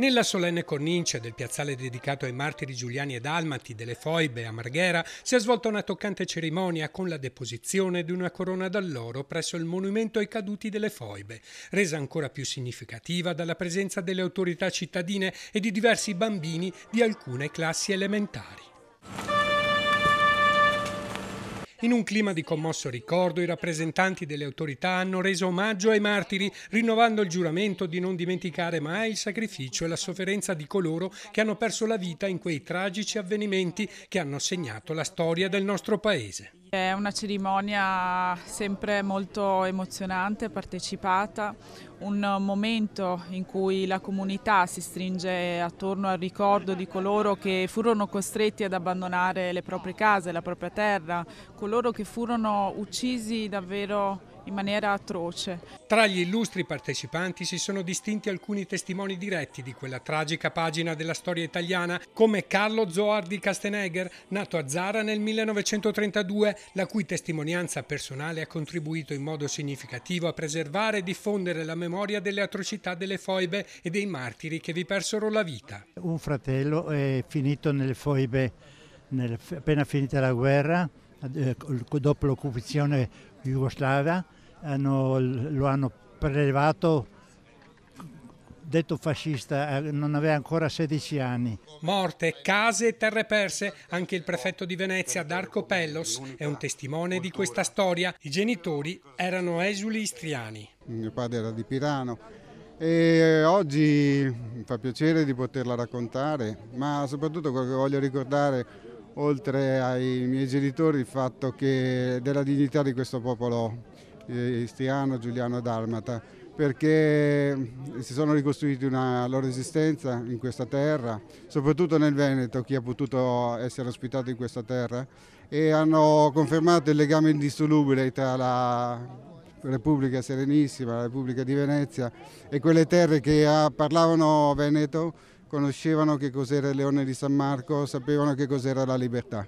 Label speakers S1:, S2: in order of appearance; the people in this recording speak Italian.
S1: Nella solenne cornice del piazzale dedicato ai martiri giuliani e dalmati delle foibe a Marghera si è svolta una toccante cerimonia con la deposizione di una corona d'alloro presso il monumento ai caduti delle foibe, resa ancora più significativa dalla presenza delle autorità cittadine e di diversi bambini di alcune classi elementari. In un clima di commosso ricordo, i rappresentanti delle autorità hanno reso omaggio ai martiri, rinnovando il giuramento di non dimenticare mai il sacrificio e la sofferenza di coloro che hanno perso la vita in quei tragici avvenimenti che hanno segnato la storia del nostro Paese.
S2: È una cerimonia sempre molto emozionante, partecipata, un momento in cui la comunità si stringe attorno al ricordo di coloro che furono costretti ad abbandonare le proprie case, la propria terra, coloro che furono uccisi davvero in maniera atroce.
S1: Tra gli illustri partecipanti si sono distinti alcuni testimoni diretti di quella tragica pagina della storia italiana, come Carlo Zoar di Castenegger, nato a Zara nel 1932, la cui testimonianza personale ha contribuito in modo significativo a preservare e diffondere la memoria delle atrocità delle foibe e dei martiri che vi persero la vita.
S3: Un fratello è finito nelle foibe nel, appena finita la guerra eh, dopo l'occupazione jugoslava hanno, lo hanno prelevato detto fascista, eh, non aveva ancora 16 anni.
S1: Morte, case e terre perse, anche il prefetto di Venezia Darco Pellos è un testimone di questa storia. I genitori erano esuli istriani.
S4: Mio padre era di Pirano e oggi mi fa piacere di poterla raccontare, ma soprattutto quello che voglio ricordare oltre ai miei genitori, il fatto che, della dignità di questo popolo eh, istiano, giuliano e dalmata, perché si sono ricostruiti una loro esistenza in questa terra, soprattutto nel Veneto, chi ha potuto essere ospitato in questa terra, e hanno confermato il legame indissolubile tra la Repubblica Serenissima, la Repubblica di Venezia e quelle terre che ah, parlavano veneto conoscevano che cos'era il leone di San Marco, sapevano che cos'era la libertà.